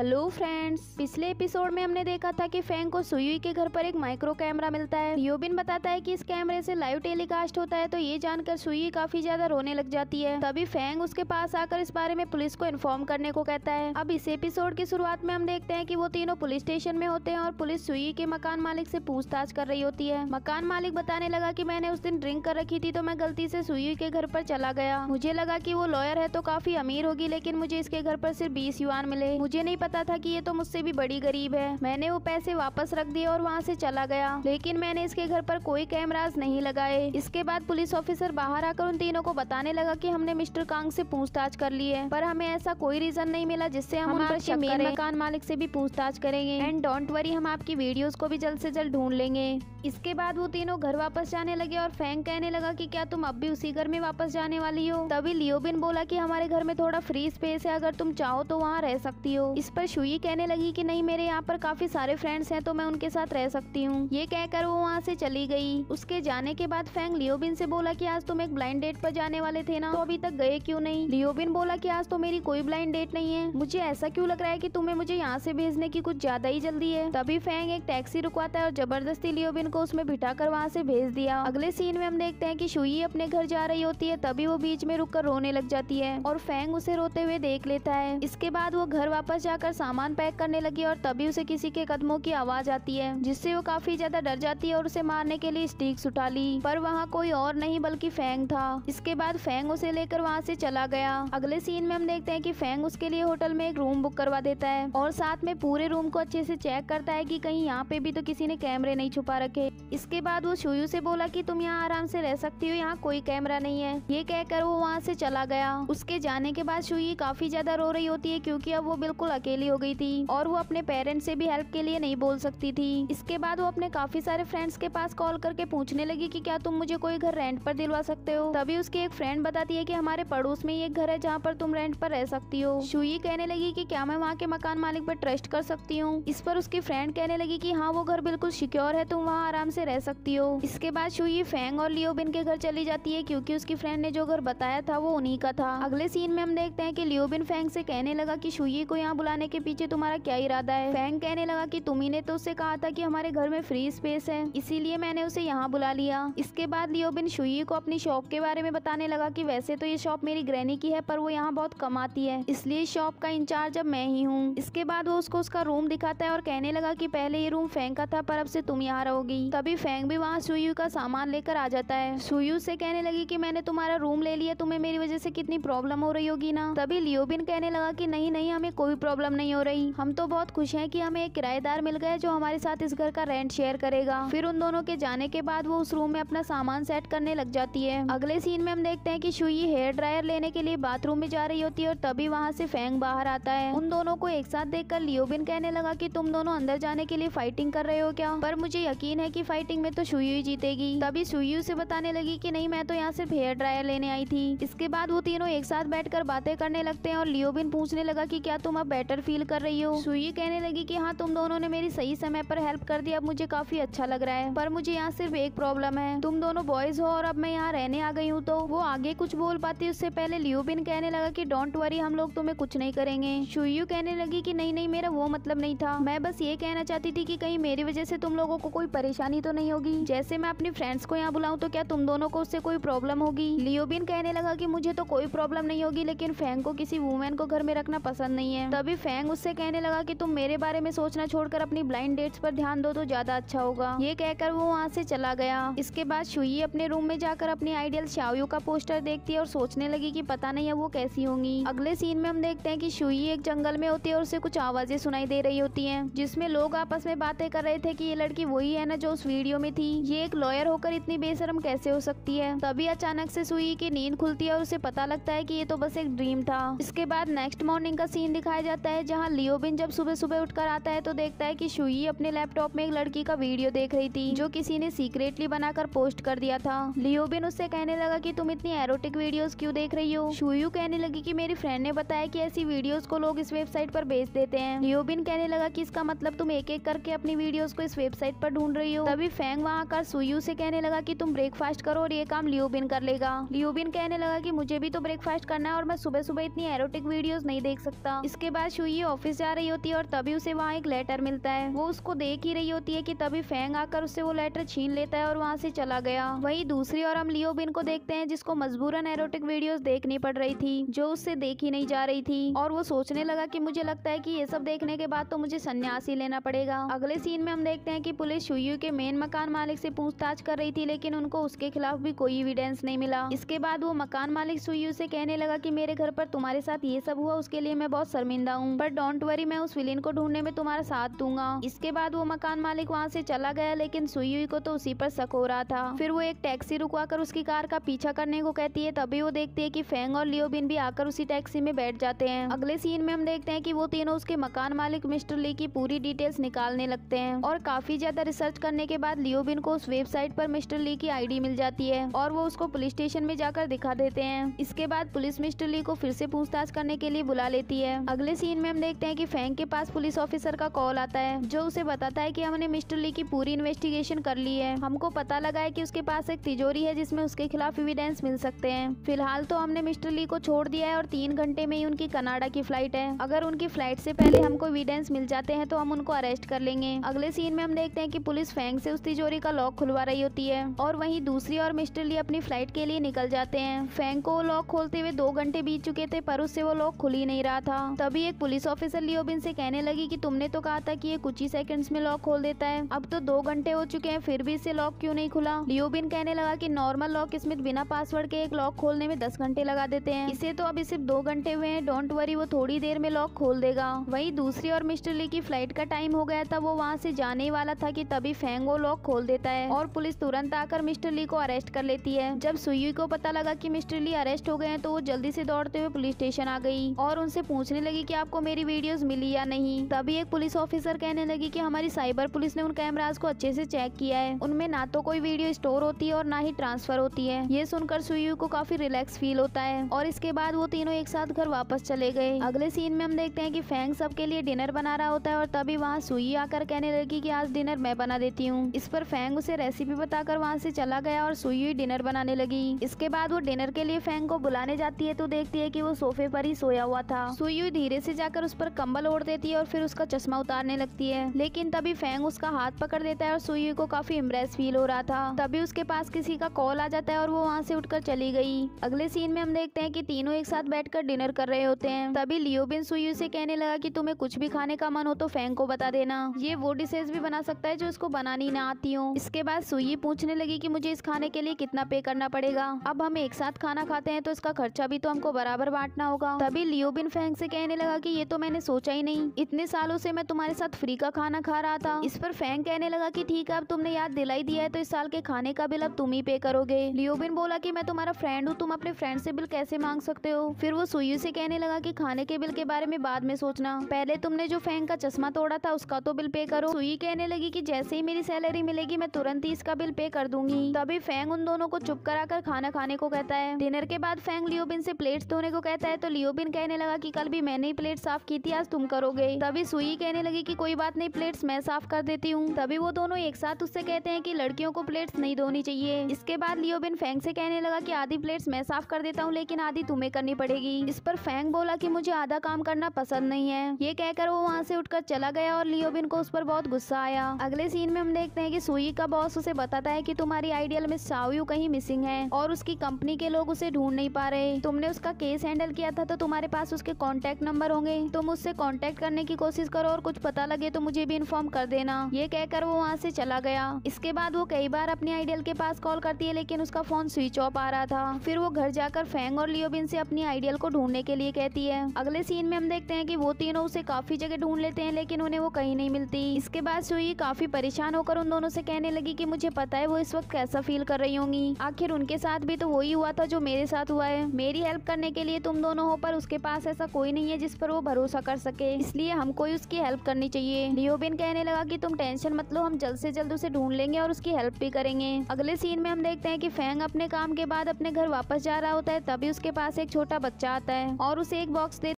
hello friends पिछले episode में हमने देखा था कि फैंग को सुयुई के घर पर एक माइक्रो कैमरा मिलता है योबिन बताता है कि इस कैमरे से लाइव टेलीकास्ट होता है तो ये जानकर सुई काफी ज्यादा रोने लग जाती है तभी फैंग उसके पास आकर इस बारे में पुलिस को इन्फॉर्म करने को कहता है अब इस एपिसोड की शुरुआत में हम देखते हैं की वो तीनों पुलिस स्टेशन में होते हैं और पुलिस सुई के मकान मालिक से पूछताछ कर रही होती है मकान मालिक बताने लगा की मैंने उस दिन ड्रिंक कर रखी थी तो मैं गलती से सुई के घर पर चला गया मुझे लगा की वो लॉयर है तो काफी अमीर होगी लेकिन मुझे इसके घर पर सिर्फ बीस युवान मिले मुझे नहीं पता पता था कि ये तो मुझसे भी बड़ी गरीब है मैंने वो पैसे वापस रख दिए और वहाँ से चला गया लेकिन मैंने इसके घर पर कोई कैमराज नहीं लगाए इसके बाद पुलिस ऑफिसर बाहर आकर उन तीनों को बताने लगा कि हमने मिस्टर कांग से पूछताछ कर ली है पर हमें ऐसा कोई रीजन नहीं मिला जिससे हम, मेन मकान मालिक से भी पूछताछ करेंगे एंड डोंट वरी हम आपकी वीडियोस को भी जल्द से जल्द ढूंढ लेंगे इसके बाद वो तीनों घर वापस जाने लगे और फैंग कहने लगा कि क्या तुम अब भी उसी घर में वापस जाने वाली हो तभी लियोबिन बोला कि हमारे घर में थोड़ा फ्री स्पेस है अगर तुम चाहो तो वहाँ रह सकती हो इस पर शुई कहने लगी कि नहीं मेरे यहाँ पर काफी सारे फ्रेंड्स हैं तो मैं उनके साथ रह सकती हूँ ये कहकर वो वहाँ से चली गई उसके जाने के बाद फैंग लियोबिन से बोला कि आज तुम एक ब्लाइंड डेट पर जाने वाले थे ना तो अभी तक गए क्यों नहीं लियोबिन बोला कि आज तो मेरी कोई ब्लाइंड डेट नहीं है मुझे ऐसा क्यों लग रहा है कि तुम्हें मुझे यहाँ से भेजने की कुछ ज्यादा ही जल्दी है तभी फैंग एक टैक्सी रुकवाता है और जबरदस्ती लियोबिन को उसमें बिठा कर वहाँ से भेज दिया अगले सीन में हम देखते हैं की शुई अपने घर जा रही होती है तभी वो बीच में रुक रोने लग जाती है और फैंग उसे रोते हुए देख लेता है इसके बाद वो घर वापस जाकर जाकर सामान पैक करने लगी और तभी उसे किसी के कदमों की आवाज आती है जिससे वो काफी ज्यादा डर जाती है और उसे मारने के लिए स्टिक्स उठा ली पर वहाँ कोई और नहीं बल्कि फैंग था इसके बाद फैंग उसे लेकर वहाँ से चला गया अगले सीन में हम देखते हैं कि फैंग उसके लिए होटल में एक रूम बुक करवा देता है और साथ में पूरे रूम को अच्छे से चेक करता है कि कहीं यहाँ पे भी तो किसी ने कैमरे नहीं छुपा रखे इसके बाद वो शुयू से बोला कि तुम यहाँ आराम से रह सकती हो यहाँ कोई कैमरा नहीं है ये कहकर वो वहाँ से चला गया उसके जाने के बाद शुई काफी ज्यादा रो रही होती है क्योंकि अब वो बिल्कुल अकेले अकेली हो गई थी और वो अपने पेरेंट्स से भी हेल्प के लिए नहीं बोल सकती थी इसके बाद वो अपने काफी सारे फ्रेंड्स के पास कॉल करके पूछने लगी कि क्या तुम मुझे कोई घर रेंट पर दिलवा सकते हो तभी उसकी एक फ्रेंड बताती है कि हमारे पड़ोस में ही एक घर है जहाँ पर तुम रेंट पर रह सकती हो शुई कहने लगी कि क्या मैं वहाँ के मकान मालिक पर ट्रस्ट कर सकती हूँ इस पर उसकी फ्रेंड कहने लगी कि हाँ वो घर बिल्कुल सिक्योर है तुम वहाँ आराम से रह सकती हो इसके बाद शुई फेंग और लियोबिन के घर चली जाती है क्योंकि उसकी फ्रेंड ने जो घर बताया था वो उन्हीं का था अगले सीन में हम देखते हैं कि लियोबिन फेंग से कहने लगा कि शुई को यहाँ बुलाने जाने के पीछे तुम्हारा क्या इरादा है फैंग कहने लगा की तुम्हें ने तो उससे कहा था की हमारे घर में फ्री स्पेस है इसीलिए मैंने उसे यहाँ बुला लिया इसके बाद लियोबिन शुई को अपनी शॉप के बारे में बताने लगा की वैसे तो ये शॉप मेरी ग्रहणी की है पर वो यहाँ बहुत कम आती है इसलिए शॉप का इंचार्ज अब मैं ही हूँ इसके बाद वो उसको उसका रूम दिखाता है और कहने लगा की पहले ये रूम फैंग का था पर अब से तुम यहाँ रहोगी तभी फैंग भी वहाँ सुयू का सामान लेकर आ जाता है सुयू से कहने लगी की मैंने तुम्हारा रूम ले लिया तुम्हें मेरी वजह से कितनी प्रॉब्लम हो रही होगी ना तभी लियोबिन कहने लगा की नहीं नहीं हमें कोई प्रॉब्लम खत्म नहीं हो रही हम तो बहुत खुश हैं कि हमें एक किराएदार मिल गया जो हमारे साथ इस घर का रेंट शेयर करेगा फिर उन दोनों के जाने के बाद वो उस रूम में अपना सामान सेट करने लग जाती है अगले सीन में हम देखते हैं की शुई हेयर ड्रायर लेने के लिए बाथरूम में जा रही होती है और तभी वहाँ से फेंग बाहर आता है उन दोनों को एक साथ कर लियोबिन कहने लगा की तुम दोनों अंदर जाने के लिए फाइटिंग कर रहे हो क्या पर मुझे यकीन है की फाइटिंग में तो शुई ही जीतेगी तभी सुई उसे बताने लगी की नहीं मैं तो यहाँ सिर्फ हेयर ड्रायर लेने आई थी इसके बाद वो तीनों एक साथ बैठकर बातें करने लगते हैं और लियोबिन पूछने लगा कि क्या तुम अब बेटर बेटर फील कर रही हो सुई कहने लगी की हाँ तुम दोनों ने मेरी सही समय पर हेल्प कर दी अब मुझे काफी अच्छा लग रहा है पर मुझे यहाँ सिर्फ एक प्रॉब्लम है तुम दोनों बॉयज हो और अब मैं यहाँ रहने आ गई हूँ तो वो आगे कुछ बोल पाती उससे पहले लियोबिन कहने लगा की डोंट वरी हम लोग तुम्हें कुछ नहीं करेंगे शुयू कहने लगी की नहीं नहीं मेरा वो मतलब नहीं था मैं बस ये कहना चाहती थी की कहीं मेरी वजह से तुम लोगों को कोई परेशानी तो नहीं होगी जैसे मैं अपनी फ्रेंड्स को यहाँ बुलाऊँ तो क्या तुम दोनों को उससे कोई प्रॉब्लम होगी लियोबिन कहने लगा की मुझे तो कोई प्रॉब्लम नहीं होगी लेकिन फैंग को किसी वुमेन को घर में रखना पसंद नहीं है तभी फेंग उससे कहने लगा कि तुम मेरे बारे में सोचना छोड़कर अपनी ब्लाइंड डेट्स पर ध्यान दो तो ज्यादा अच्छा होगा ये कहकर वो वहाँ से चला गया इसके बाद शुई अपने रूम में जाकर अपनी आइडियल शाओयू का पोस्टर देखती है और सोचने लगी की पता नहीं है वो कैसी होंगी अगले सीन में हम देखते हैं की शुई एक जंगल में होती है और उसे कुछ आवाजें सुनाई दे रही होती है जिसमे लोग आपस में बातें कर रहे थे की ये लड़की वही है ना जो उस वीडियो में थी ये एक लॉयर होकर इतनी बेसरम कैसे हो सकती है तभी अचानक से सुई की नींद खुलती है और उसे पता लगता है कि ये तो बस एक ड्रीम था इसके बाद नेक्स्ट मॉर्निंग का सीन दिखाया जाता है है जहां लियोबिन जब सुबह सुबह उठकर आता है तो देखता है कि शुई अपने लैपटॉप में एक लड़की का वीडियो देख रही थी जो किसी ने सीक्रेटली बनाकर पोस्ट कर दिया था लियोबिन उससे कहने लगा कि तुम इतनी एरोटिक वीडियोस क्यों देख रही हो शुयू कहने लगी कि मेरी फ्रेंड ने बताया कि ऐसी वीडियोस को लोग इस वेबसाइट पर बेच देते हैं लियोबिन कहने लगा की इसका मतलब तुम एक एक करके अपनी वीडियो को इस वेबसाइट पर ढूंढ रही हो तभी फैंग वहाँ आकर सुयू से कहने लगा कि तुम ब्रेकफास्ट करो और ये काम लियोबिन कर लेगा लियोबिन कहने लगा कि मुझे भी तो ब्रेकफास्ट करना है और मैं सुबह सुबह इतनी एरोटिक वीडियोस नहीं देख सकता इसके बाद शुई ये ऑफिस जा रही होती है और तभी उसे वहाँ एक लेटर मिलता है वो उसको देख ही रही होती है कि तभी फेंग आकर उससे वो लेटर छीन लेता है और वहाँ से चला गया वही दूसरी और हम लियो बिन को देखते हैं जिसको मजबूरन एरोटिक वीडियो देखनी पड़ रही थी जो उससे देखी नहीं जा रही थी और वो सोचने लगा की मुझे लगता है की ये सब देखने के बाद तो मुझे संन्यास ही लेना पड़ेगा अगले सीन में हम देखते हैं की पुलिस शुयू के मेन मकान मालिक से पूछताछ कर रही थी लेकिन उनको उसके खिलाफ भी कोई एविडेंस नहीं मिला इसके बाद वो मकान मालिक सुयू से कहने लगा कि मेरे घर पर तुम्हारे साथ ये सब हुआ उसके लिए मैं बहुत शर्मिंदा हूँ हूँ पर डोंट वरी मैं उस विलेन को ढूंढने में तुम्हारा साथ दूंगा इसके बाद वो मकान मालिक वहाँ से चला गया लेकिन सुई हुई को तो उसी पर शक हो रहा था फिर वो एक टैक्सी रुकवा कर उसकी कार का पीछा करने को कहती है तभी वो देखती है की फेंग और लियोबिन भी आकर उसी टैक्सी में बैठ जाते हैं अगले सीन में हम देखते हैं की वो तीनों उसके मकान मालिक मिस्टर ली की पूरी डिटेल्स निकालने लगते हैं और काफी ज्यादा रिसर्च करने के बाद लियोबिन को उस वेबसाइट पर मिस्टर ली की आईडी मिल जाती है और वो उसको पुलिस स्टेशन में जाकर दिखा देते हैं इसके बाद पुलिस मिस्टर ली को फिर से पूछताछ करने के लिए बुला लेती है अगले सीन में हम देखते हैं कि फैंग के पास पुलिस ऑफिसर का कॉल आता है जो उसे बताता है कि हमने मिस्टर ली की पूरी इन्वेस्टिगेशन कर ली है हमको पता लगा है कि उसके पास एक तिजोरी है जिसमें उसके खिलाफ एविडेंस मिल सकते हैं फिलहाल तो हमने मिस्टर ली को छोड़ दिया है और तीन घंटे में ही उनकी कनाडा की फ्लाइट है अगर उनकी फ्लाइट से पहले हमको एविडेंस मिल जाते हैं तो हम उनको अरेस्ट कर लेंगे अगले सीन में हम देखते हैं की पुलिस फैंग से उस तिजोरी का लॉक खुलवा रही होती है और वही दूसरी और मिस्टर ली अपनी फ्लाइट के लिए निकल जाते हैं फैंग को लॉक खोलते हुए दो घंटे बीत चुके थे पर उससे वो लॉक खुल ही नहीं रहा था तभी एक पुलिस ऑफिसर लियोबिन से कहने लगी कि तुमने तो कहा था कि ये कुछ ही सेकंड्स में लॉक खोल देता है अब तो दो घंटे हो चुके हैं फिर भी इसे लॉक क्यों नहीं खुला लियोबिन कहने लगा कि नॉर्मल लॉक स्मिथ बिना पासवर्ड के एक लॉक खोलने में दस घंटे लगा देते हैं इसे तो अभी सिर्फ दो घंटे हुए हैं डोंट वरी वो थोड़ी देर में लॉक खोल देगा वही दूसरी और मिस्टर ली की फ्लाइट का टाइम हो गया था वो वहाँ से जाने वाला था की तभी फैंग वो लॉक खोल देता है और पुलिस तुरंत आकर मिस्टर ली को अरेस्ट कर लेती है जब सुई को पता लगा की मिस्टर ली अरेस्ट हो गए हैं तो वो जल्दी से दौड़ते हुए पुलिस स्टेशन आ गई और उनसे पूछने लगी की आपको मेरी वीडियोस मिली या नहीं तभी एक पुलिस ऑफिसर कहने लगी कि हमारी साइबर पुलिस ने उन कैमराज को अच्छे से चेक किया है उनमें ना तो कोई वीडियो स्टोर होती है और ना ही ट्रांसफर होती है ये सुनकर सुयू को काफी रिलैक्स फील होता है और इसके बाद वो तीनों एक साथ घर वापस चले गए अगले सीन में हम देखते हैं की फैंग सबके लिए डिनर बना रहा होता है और तभी वहाँ सुई आकर कहने लगी की आज डिनर मैं बना देती हूँ इस पर फैंग उसे रेसिपी बताकर वहाँ से चला गया और सुई डिनर बनाने लगी इसके बाद वो डिनर के लिए फैंग को बुलाने जाती है तो देखती है की वो सोफे पर ही सोया हुआ था सुई धीरे से जा लगाकर उस पर कंबल ओढ़ देती है और फिर उसका चश्मा उतारने लगती है लेकिन तभी फैंग उसका हाथ पकड़ देता है और सुई को काफी इम्प्रेस फील हो रहा था तभी उसके पास किसी का कॉल आ जाता है और वो वहाँ से उठकर चली गई अगले सीन में हम देखते हैं कि तीनों एक साथ बैठकर डिनर कर रहे होते हैं तभी लियोबिन सुई से कहने लगा कि तुम्हें कुछ भी खाने का मन हो तो फैंग को बता देना ये वो डिशेज भी बना सकता है जो इसको बनानी ना आती हो इसके बाद सुई पूछने लगी की मुझे इस खाने के लिए कितना पे करना पड़ेगा अब हम एक साथ खाना खाते हैं तो इसका खर्चा भी तो हमको बराबर बांटना होगा तभी लियोबिन फैंग से कहने लगा की ये तो मैंने सोचा ही नहीं इतने सालों से मैं तुम्हारे साथ फ्री का खाना खा रहा था इस पर फैंग कहने लगा कि ठीक है अब तुमने याद दिलाई दिया है तो इस साल के खाने का बिल अब तुम ही पे करोगे लियोबिन बोला कि मैं तुम्हारा फ्रेंड हूँ तुम अपने फ्रेंड से बिल कैसे मांग सकते हो फिर वो सुयू से कहने लगा कि खाने के बिल के बारे में बाद में सोचना पहले तुमने जो फैंग का चश्मा तोड़ा था उसका तो बिल पे करो सुई कहने लगी की जैसे ही मेरी सैलरी मिलेगी मैं तुरंत ही इसका बिल पे कर दूंगी तभी फैंग उन दोनों को चुप कराकर खाना खाने को कहता है डिनर के बाद फैंग लियोबिन से प्लेट्स धोने को कहता है तो लियोबिन कहने लगा की कल भी मैंने ही प्लेट साफ की थी आज तुम करोगे तभी सुई कहने लगी की कोई बात नहीं प्लेट्स मैं साफ कर देती हूँ तभी वो दोनों एक साथ उससे कहते हैं की लड़कियों को प्लेट्स नहीं धोनी चाहिए इसके बाद लियोबिन फेंग से कहने लगा की आधी प्लेट्स मैं साफ कर देता हूँ लेकिन आधी तुम्हें करनी पड़ेगी इस पर फेंग बोला की मुझे आधा काम करना पसंद नहीं है ये कहकर वो वहाँ से उठकर चला गया और लियोबिन को उस पर बहुत गुस्सा आया अगले सीन में हम देखते हैं कि सुई का बॉस उसे बताता है कि तुम्हारी आइडियल मिस सावयू कहीं मिसिंग है और उसकी कंपनी के लोग उसे ढूंढ नहीं पा रहे तुमने उसका केस हैंडल किया था तो तुम्हारे पास उसके कॉन्टेक्ट नंबर होंगे नहीं तुम उससे कॉन्टेक्ट करने की कोशिश करो और कुछ पता लगे तो मुझे भी इन्फॉर्म कर देना ये कहकर वो वहाँ से चला गया इसके बाद वो कई बार अपने आइडियल के पास कॉल करती है लेकिन उसका फोन स्विच ऑफ आ रहा था फिर वो घर जाकर फैंग और लियोबिन से अपनी आइडियल को ढूंढने के लिए कहती है अगले सीन में हम देखते हैं कि वो तीनों उसे काफी जगह ढूंढ लेते हैं लेकिन उन्हें वो कहीं नहीं मिलती इसके बाद सुई काफी परेशान होकर उन दोनों से कहने लगी कि मुझे पता है वो इस वक्त कैसा फील कर रही होंगी आखिर उनके साथ भी तो वही हुआ था जो मेरे साथ हुआ है मेरी हेल्प करने के लिए तुम दोनों हो पर उसके पास ऐसा कोई नहीं है जिस पर वो भरोसा कर सके इसलिए हमको ही उसकी हेल्प करनी चाहिए लियोबिन कहने लगा की तुम टेंशन मत लो हम जल्द से जल्द उसे ढूंढ लेंगे और उसकी हेल्प भी करेंगे अगले सीन में हम देखते हैं की फैंग अपने काम के बाद अपने घर वापस जा रहा होता है तभी उसके पास एक छोटा बच्चा आता है और उसे एक बॉक्स दे